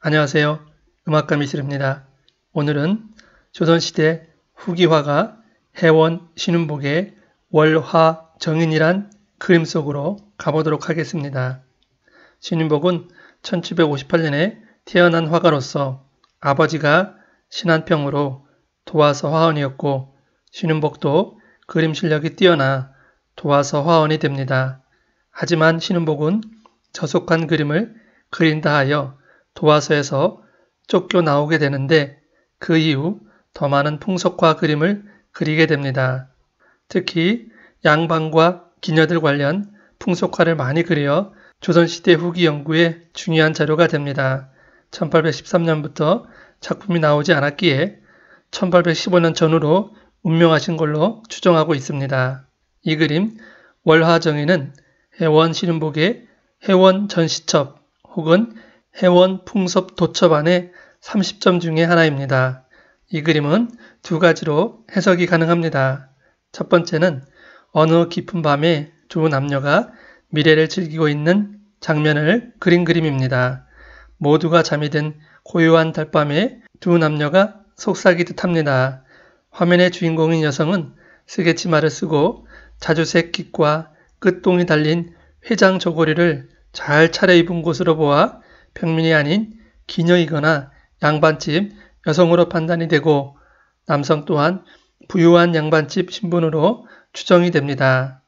안녕하세요. 음악가 미실입니다. 오늘은 조선시대 후기화가 해원 신운복의 월화 정인이란 그림 속으로 가보도록 하겠습니다. 신운복은 1758년에 태어난 화가로서 아버지가 신한평으로 도와서 화원이었고 신운복도 그림 실력이 뛰어나 도와서 화원이 됩니다. 하지만 신운복은 저속한 그림을 그린다 하여 도화서에서 쫓겨 나오게 되는데 그 이후 더 많은 풍속과 그림을 그리게 됩니다. 특히 양반과 기녀들 관련 풍속화를 많이 그려 조선시대 후기 연구에 중요한 자료가 됩니다. 1813년부터 작품이 나오지 않았기에 1815년 전후로 운명하신 걸로 추정하고 있습니다. 이 그림 월화정에는 해원 신음복의 해원 전시첩 혹은 해원 풍섭 도첩안의 30점 중의 하나입니다. 이 그림은 두 가지로 해석이 가능합니다. 첫 번째는 어느 깊은 밤에 두 남녀가 미래를 즐기고 있는 장면을 그린 그림입니다. 모두가 잠이 든 고요한 달밤에 두 남녀가 속삭이듯 합니다. 화면의 주인공인 여성은 스게치마를 쓰고 자주색 깃과 끝동이 달린 회장 저고리를 잘 차려입은 곳으로 보아 평민이 아닌 기녀이거나 양반집 여성으로 판단이 되고 남성 또한 부유한 양반집 신분으로 추정이 됩니다.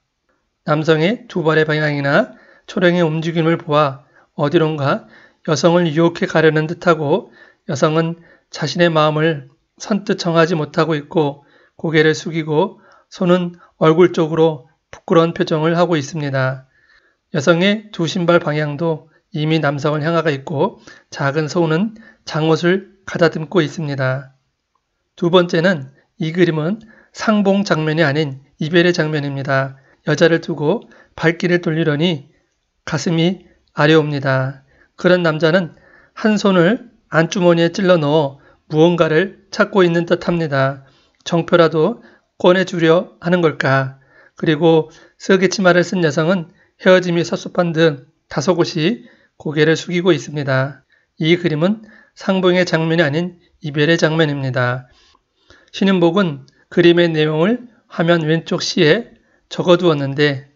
남성의 두 발의 방향이나 초령의 움직임을 보아 어디론가 여성을 유혹해 가려는 듯하고 여성은 자신의 마음을 선뜻 정하지 못하고 있고 고개를 숙이고 손은 얼굴 쪽으로 부끄러운 표정을 하고 있습니다. 여성의 두 신발 방향도 이미 남성은 향하가 있고 작은 소는 장옷을 가다듬고 있습니다. 두 번째는 이 그림은 상봉 장면이 아닌 이별의 장면입니다. 여자를 두고 발길을 돌리려니 가슴이 아려옵니다. 그런 남자는 한 손을 안주머니에 찔러 넣어 무언가를 찾고 있는 듯 합니다. 정표라도 꺼내주려 하는 걸까? 그리고 쓰기 치마를 쓴 여성은 헤어짐이 섭섭한 듯 다소곳이 고개를 숙이고 있습니다. 이 그림은 상봉의 장면이 아닌 이별의 장면입니다. 신은복은 그림의 내용을 화면 왼쪽 시에 적어두었는데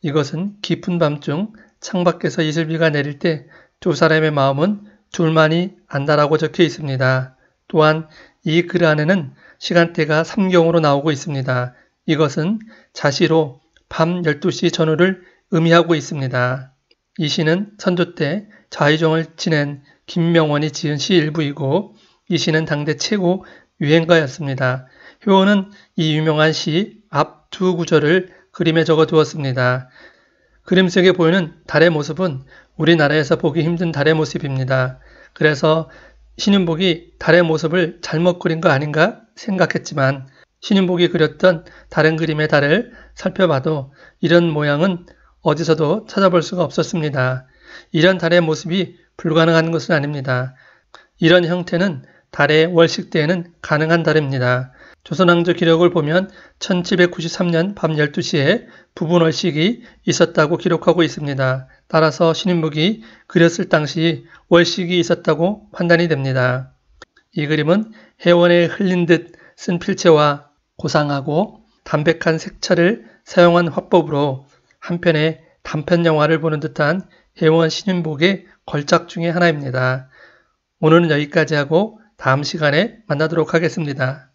이것은 깊은 밤중 창밖에서 이슬비가 내릴 때 두 사람의 마음은 둘만이 안다라고 적혀 있습니다. 또한 이 글 안에는 시간대가 3경으로 나오고 있습니다. 이것은 자시로 밤 12시 전후를 의미하고 있습니다. 이 시는 선조 때 좌의종을 지낸 김명원이 지은 시 일부이고 이 시는 당대 최고 유행가였습니다. 효원은 이 유명한 시 앞 두 구절을 그림에 적어 두었습니다. 그림 속에 보이는 달의 모습은 우리나라에서 보기 힘든 달의 모습입니다. 그래서 신윤복이 달의 모습을 잘못 그린 거 아닌가 생각했지만 신윤복이 그렸던 다른 그림의 달을 살펴봐도 이런 모양은 어디서도 찾아볼 수가 없었습니다. 이런 달의 모습이 불가능한 것은 아닙니다. 이런 형태는 달의 월식때에는 가능한 달입니다. 조선왕조 기록을 보면 1793년 밤 12시에 부분월식이 있었다고 기록하고 있습니다. 따라서 신인묵이 그렸을 당시 월식이 있었다고 판단이 됩니다. 이 그림은 해원에 흘린 듯 쓴 필체와 고상하고 담백한 색채를 사용한 화법으로 한편의 단편 영화를 보는 듯한 해원 신윤복의 걸작 중의 하나입니다. 오늘은 여기까지 하고 다음 시간에 만나도록 하겠습니다.